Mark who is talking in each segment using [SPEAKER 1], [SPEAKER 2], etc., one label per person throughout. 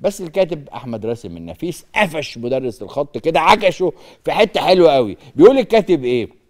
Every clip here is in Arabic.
[SPEAKER 1] بس الكاتب احمد راسم النفيس قفش مدرس الخط كده عكشه في حته حلوه قوي بيقول الكاتب ايه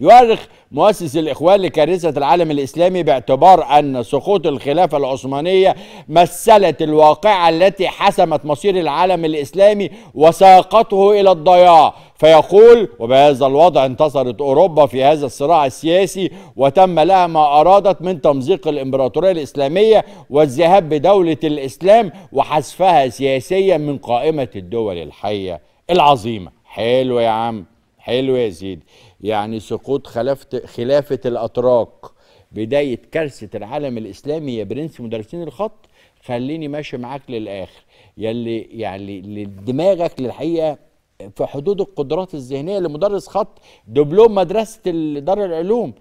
[SPEAKER 1] يؤرخ مؤسس الإخوان لكارثة العالم الإسلامي باعتبار أن سقوط الخلافة العثمانية مثلت الواقعة التي حسمت مصير العالم الإسلامي وساقته إلى الضياع فيقول وبهذا الوضع انتصرت أوروبا في هذا الصراع السياسي وتم لها ما أرادت من تمزيق الإمبراطورية الإسلامية والذهاب بدولة الإسلام وحذفها سياسيا من قائمة الدول الحية العظيمة حلو يا عم حلو يا سيدي يعني سقوط خلافة, خلافة الأتراك بداية كارثة العالم الإسلامي يا برنس مدرسين الخط خليني ماشي معاك للآخر يلي يعني لدماغك للحقيقة في حدود القدرات الذهنية لمدرس خط دبلوم مدرسة دار العلوم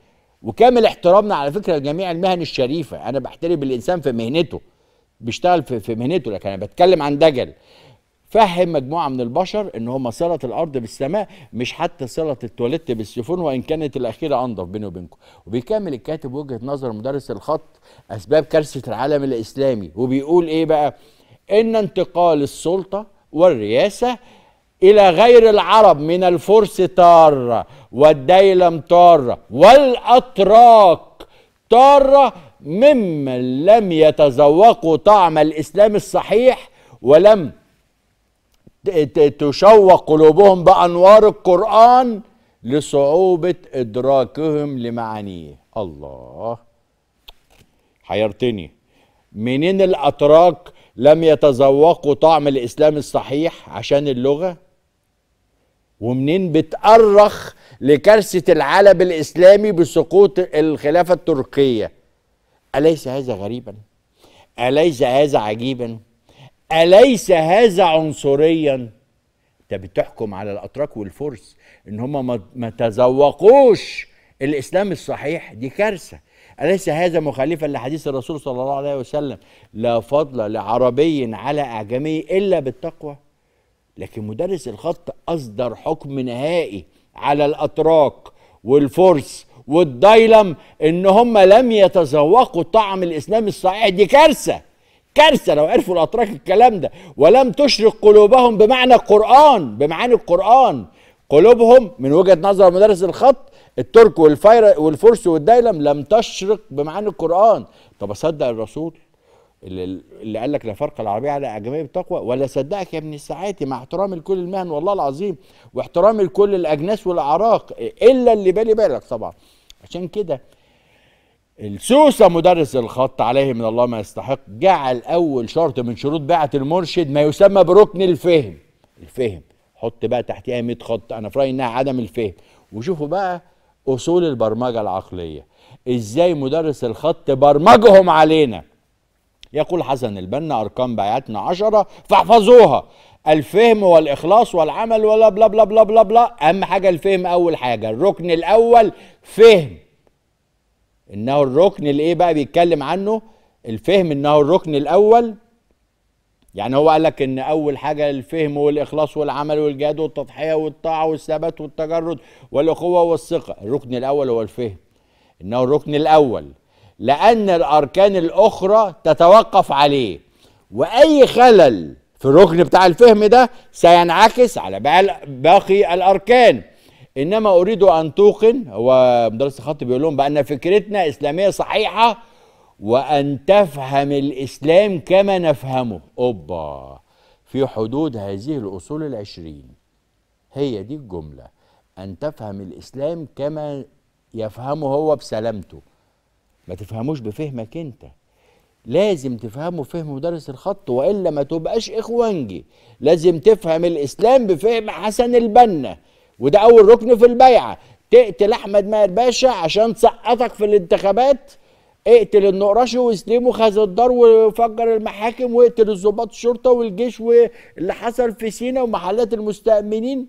[SPEAKER 1] وكامل احترامنا على فكرة لجميع المهن الشريفة أنا بحترم الإنسان في مهنته بيشتغل في مهنته لكن أنا بتكلم عن دجل فهم مجموعه من البشر ان هم صله الارض بالسماء مش حتى صله التواليت بالسيفون وان كانت الاخيره انضف بيني وبينكم وبيكمل الكاتب وجهه نظر مدرس الخط اسباب كارثه العالم الاسلامي وبيقول ايه بقى ان انتقال السلطه والرياسه الى غير العرب من الفرس تاره والديلم تاره والاتراك تاره ممن لم يتذوقوا طعم الاسلام الصحيح ولم تشوق قلوبهم بانوار القران لصعوبه ادراكهم لمعانيه الله حيرتني منين الاتراك لم يتذوقوا طعم الاسلام الصحيح عشان اللغه ومنين بتأرخ لكارثة العالم الإسلامي بسقوط الخلافة التركية أليس هذا غريبا أليس هذا عجيبا أليس هذا عنصريا؟ أنت بتحكم على الأتراك والفرس إن هم ما تذوقوش الإسلام الصحيح دي كارثة أليس هذا مخالفا لحديث الرسول صلى الله عليه وسلم لا فضل لعربي على أعجمي إلا بالتقوى لكن مدرس الخط أصدر حكم نهائي على الأتراك والفرس والضيلم إن هم لم يتذوقوا طعم الإسلام الصحيح دي كارثة كارثة لو عرفوا الأتراك الكلام ده ولم تشرق قلوبهم بمعنى القرآن بمعاني القرآن قلوبهم من وجهة نظر مدرس الخط الترك والفير والفرس والديلم لم تشرق بمعاني القرآن طب أصدق الرسول اللي قال لك لا فرق العربية على أجنبية بتقوى ولا صدقك يا ابن الساعاتي مع احترامي لكل المهن والله العظيم واحترامي لكل الأجناس والأعراق إلا اللي بالي بالك طبعا عشان كده السوسه مدرس الخط عليه من الله ما يستحق جعل اول شرط من شروط بيعه المرشد ما يسمى بركن الفهم الفهم حط بقى تحتها 100 خط انا في رايي انها عدم الفهم وشوفوا بقى اصول البرمجه العقليه ازاي مدرس الخط برمجهم علينا يقول حسن البنا ارقام بيعتنا عشرة فاحفظوها الفهم والاخلاص والعمل ولا بلا بلا بلا بلا بلا اهم حاجه الفهم اول حاجه الركن الاول فهم انه الركن الايه بقى بيتكلم عنه الفهم انه الركن الاول يعني هو قال لك ان اول حاجه الفهم والاخلاص والعمل والجهاد والتضحيه والطاعه والثبات والتجرد والاخوه والثقه الركن الاول هو الفهم انه الركن الاول لان الاركان الاخرى تتوقف عليه واي خلل في الركن بتاع الفهم ده سينعكس على باقي الاركان انما اريد ان توقن هو مدرس الخط بيقول لهم بان فكرتنا اسلاميه صحيحه وان تفهم الاسلام كما نفهمه اوبا في حدود هذه الاصول العشرين هي دي الجمله ان تفهم الاسلام كما يفهمه هو بسلامته ما تفهموش بفهمك انت لازم تفهمه فهم مدرس الخط والا ما تبقاش اخوانجي لازم تفهم الاسلام بفهم حسن البنا وده اول ركن في البيعه تقتل احمد ماهر باشا عشان تسقطك في الانتخابات اقتل النقرشي واسلمه الدار وفجر المحاكم واقتل الظباط الشرطه والجيش واللي حصل في سينا ومحلات المستأمنين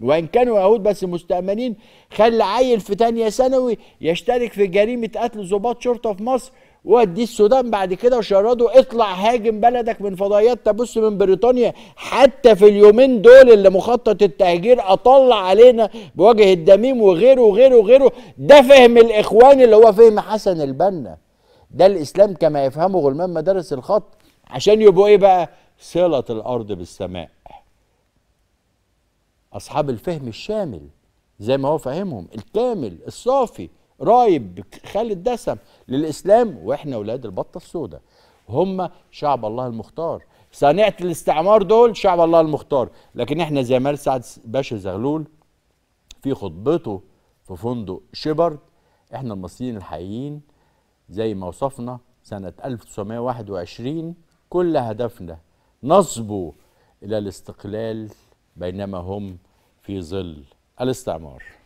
[SPEAKER 1] وان كانوا يهود بس مستأمنين خلى عيل في تانية ثانوي يشترك في جريمه قتل ظباط شرطه في مصر ودي السودان بعد كده وشرده اطلع هاجم بلدك من فضائيات تبص من بريطانيا حتى في اليومين دول اللي مخطط التهجير اطلع علينا بوجه الدميم وغيره وغيره وغيره ده فهم الاخوان اللي هو فهم حسن البنا ده الاسلام كما يفهمه غلمان مدارس الخط عشان يبقوا ايه بقى صله الارض بالسماء اصحاب الفهم الشامل زي ما هو فاهمهم الكامل الصافي رايب خالد دسم للاسلام واحنا اولاد البطه السوداء هم شعب الله المختار صانعه الاستعمار دول شعب الله المختار لكن احنا زي مال سعد باشا زغلول في خطبته في فندق شبرد احنا المصريين الحقيقيين زي ما وصفنا سنة 1921 كل هدفنا نصبوا إلى الاستقلال بينما هم في ظل الاستعمار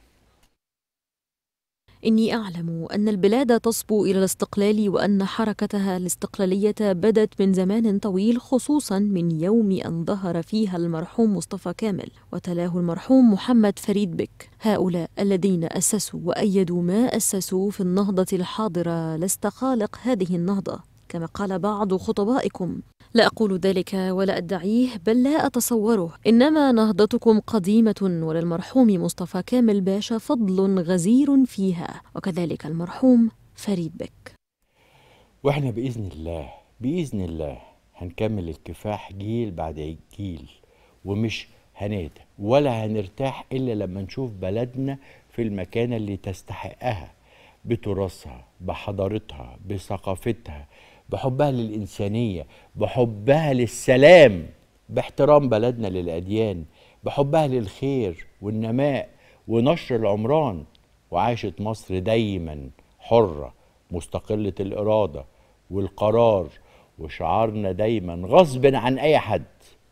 [SPEAKER 1] إني أعلم أن البلاد تصبو إلى الاستقلال وأن حركتها الاستقلالية بدت من زمان طويل خصوصا من يوم أن ظهر فيها المرحوم مصطفى كامل وتلاه المرحوم محمد فريد بك هؤلاء الذين أسسوا وأيدوا ما أسسوا في النهضة الحاضرة لاستخالق هذه النهضة كما قال بعض خطبائكم لا أقول ذلك ولا أدعيه بل لا أتصوره إنما نهضتكم قديمة وللمرحوم مصطفى كامل باشا فضل غزير فيها وكذلك المرحوم فريد بك وإحنا بإذن الله بإذن الله هنكمل الكفاح جيل بعد جيل ومش هنادى ولا هنرتاح إلا لما نشوف بلدنا في المكانة اللي تستحقها بتراثها بحضارتها بثقافتها بحبها للإنسانية بحبها للسلام باحترام بلدنا للأديان بحبها للخير والنماء ونشر العمران وعاشت مصر دايما حرة مستقلة الإرادة والقرار وشعارنا دايما غصب عن أي حد